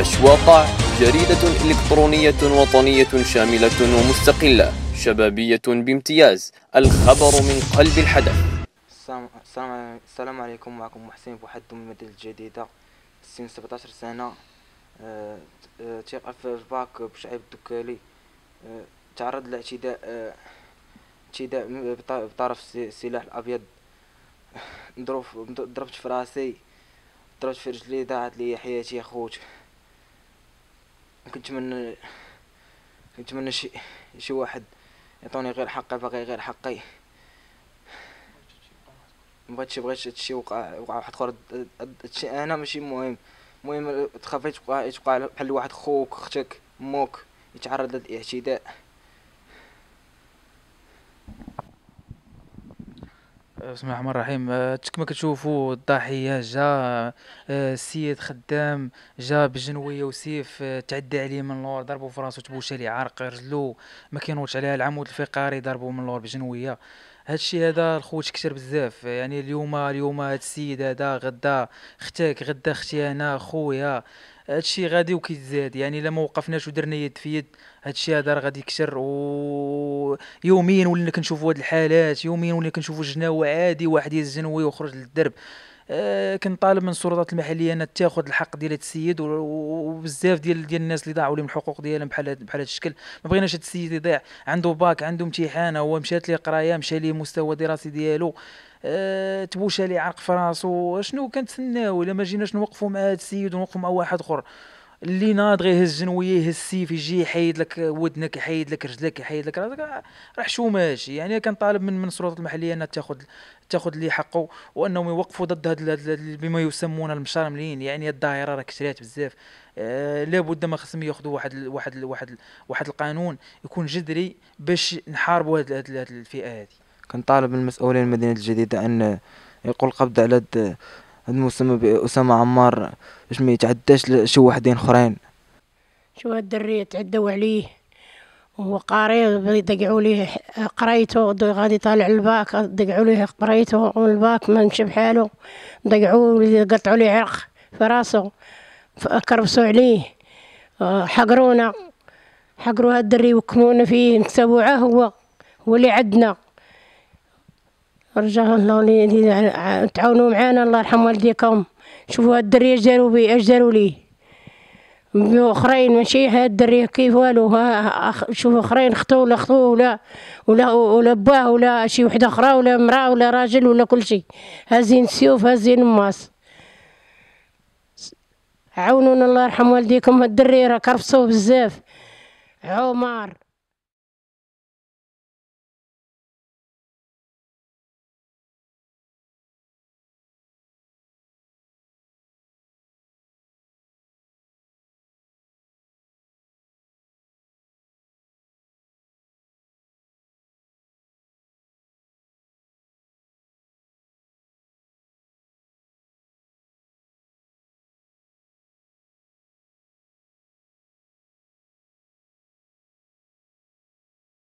أشواقع جريدة إلكترونية وطنية شاملة ومستقلة شبابية بامتياز الخبر من قلب الحدث السلام السلام عليكم معكم محسن بوحد من مدينة الجديدة سن 17 سنة آه، تيقف في الباك بشعيب الدكالي آه، تعرض لاعتداء آه، اعتداء بطرف السلاح الأبيض ضربت في راسي ضربت في رجلي ضاعت لي حياتي يا خوتي كنتمنى كنتمنى شي شي واحد يعطوني غير حقي باقي غير حقي مبغيتش بغيتش هادشي وقع وقع واحد اخر هادشي انا ماشي مهم المهم تخافيت تبقى تبقى بحال واحد خوك اختك موك يتعرض للاعتداء بسم الله الرحمن الرحيم آه، كما كتشوفوا الضحيه جا السيد آه، خدام جا بجنويه وسيف آه، تعدى عليه من اللور ضربو في راسو تبوشه ليه عرق رجلو ما كينوضش عليها العمود الفقري ضربو من اللور بجنويه هادشي هذا الخوت كثر بزاف يعني اليوم اليوم هاد السيد هذا غدا اختك غدا اختي انا خويا هادشي غادي وكيتزاد يعني الا ما وقفناش ودرنا يد في يد هادشي هذا راه غادي يكثر و يوميا ولينا كنشوفوا هاد الحالات يوميا ولينا كنشوفوا جناوه عادي واحد يزن ويخرج للدرب آه، كنطالب من السلطات المحليه انها تاخذ الحق ديال السيد وبزاف ديال ديال الناس اللي ضاعوا لهم الحقوق ديالهم بحال بحال هذا الشكل ما بغيناش هذا السيد يضيع عنده باك عنده امتحان هو مشات ليه قرايه مشى ليه مستوى دراسي ديالو أه تبوشى ليه عرق في راسو شنو كنتسناو الا ما جيناش نوقفوا مع هذا السيد ونوقفوا مع واحد اخر اللي ناض غير جنويه يهز السيف يجي يحيد لك ودنك يحيد لك رجلك يحيد لك راسك راح شو ماشي يعني كان طالب من من السلطات المحليه انها تاخذ تاخذ اللي حقه وانهم يوقفوا ضد هاد بما يسمون المشارملين يعني الظاهره راك شريات بزاف آه لابد ما خصهم ياخذوا واحد واحد واحد واحد القانون يكون جذري باش نحاربوا هاد, هاد الفئه هذه كنطالب المسؤولين المدينه الجديده ان يقول قبض على هاد اسامه اسامه عمار باش ما يتعداش لشي وحدين اخرين شو هاد الدري تعداو عليه وهو قاري دقعوا ليه قرايته غادي طالع الباك دقعوا ليه قرايته والباك ما مشى بحاله دقعوا قطعوا ليه عرق في راسو كربسوا عليه آه، حقرونا حقروا هاد الدري وكمونا فيه نكتبوا عاه هو هو اللي عندنا رجاه الله لي تعاونوا معانا الله يرحم والديكم شوفوا هاد الدري اش داروا بيه اش داروا ليه اخرين ماشي هاد الدري كيف والو ها شوفوا اخرين خطو ولا خطو ولا ولا ولا باه ولا شي وحده اخرى ولا امراه ولا راجل ولا كل شيء هازين السيوف هازين الماس عاونونا الله يرحم والديكم هاد الدري راه كرفصوه بزاف عمر